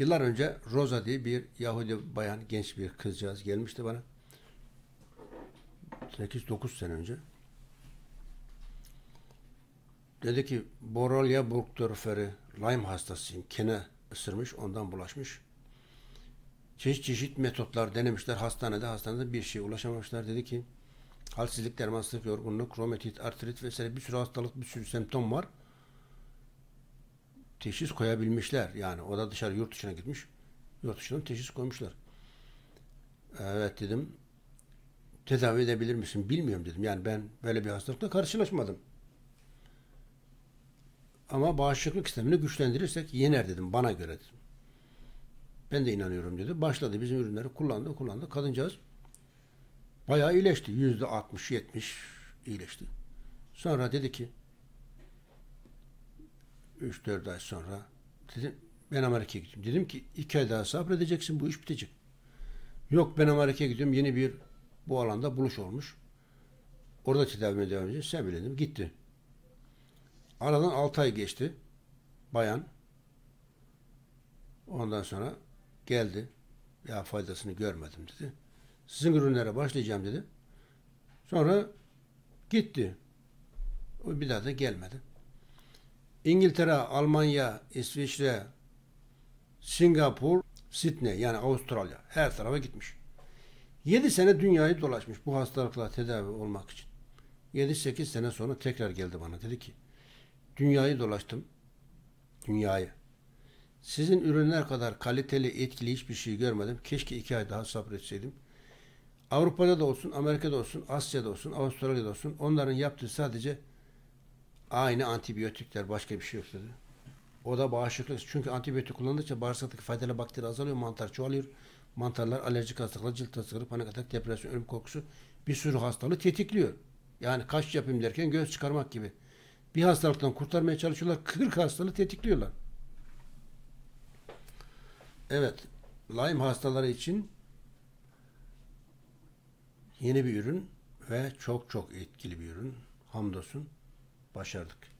Yıllar önce Rosa diye bir Yahudi bayan, genç bir kızcağız gelmişti bana. 8-9 sene önce. Dedi ki Borrelia Burgdorferi Lyme hastasıyım. Kene ısırmış, ondan bulaşmış. Çeşit çeşit metotlar denemişler. Hastanede hastanede bir şey ulaşamamışlar. Dedi ki halsizlik, dermansızlık, yorgunluk, romatit, artrit vesaire bir sürü hastalık, bir sürü semptom var teşhis koyabilmişler. Yani o da dışarı yurt dışına gitmiş. Yurt dışından teşhis koymuşlar. Evet dedim. Tedavi edebilir misin? Bilmiyorum dedim. Yani ben böyle bir hastalıkla karşılaşmadım. Ama bağışıklık sistemini güçlendirirsek yener dedim. Bana göre dedim. Ben de inanıyorum dedi. Başladı bizim ürünleri kullandı kullandı. Kadıncağız bayağı iyileşti. Yüzde 60-70 iyileşti. Sonra dedi ki 3-4 ay sonra dedim ben Amerika'ya gittim. Dedim ki iki ay daha sabredeceksin bu iş bitecek. Yok ben Amerika'ya gidiyorum yeni bir bu alanda buluş olmuş. Orada tedavime devam edeceğiz. Sen bilindim. Gitti. Aradan 6 ay geçti. Bayan. Ondan sonra geldi. Ya faydasını görmedim dedi. Sizin ürünlere başlayacağım dedi. Sonra gitti. O bir daha da gelmedi. İngiltere, Almanya, İsviçre, Singapur, Sydney yani Avustralya her tarafa gitmiş. 7 sene dünyayı dolaşmış bu hastalıkla tedavi olmak için. 7-8 sene sonra tekrar geldi bana dedi ki dünyayı dolaştım. Dünyayı. Sizin ürünler kadar kaliteli, etkili hiçbir şey görmedim. Keşke iki ay daha sabretseydim. Avrupa'da da olsun, Amerika'da olsun, Asya'da olsun, Avustralya'da olsun onların yaptığı sadece Aynı antibiyotikler başka bir şey yok dedi. O da bağışıklık. Çünkü antibiyotik kullandıkça bağırsaktaki faydalı bakteri azalıyor, mantar çoğalıyor. Mantarlar alerjik hastalıklar, cilt hastalıkları, panik atak, depresyon, ölüm korkusu bir sürü hastalığı tetikliyor. Yani kaş yapayım derken göz çıkarmak gibi. Bir hastalıktan kurtarmaya çalışıyorlar. 40 hastalığı tetikliyorlar. Evet. Lyme hastaları için yeni bir ürün ve çok çok etkili bir ürün. Hamdolsun başardık.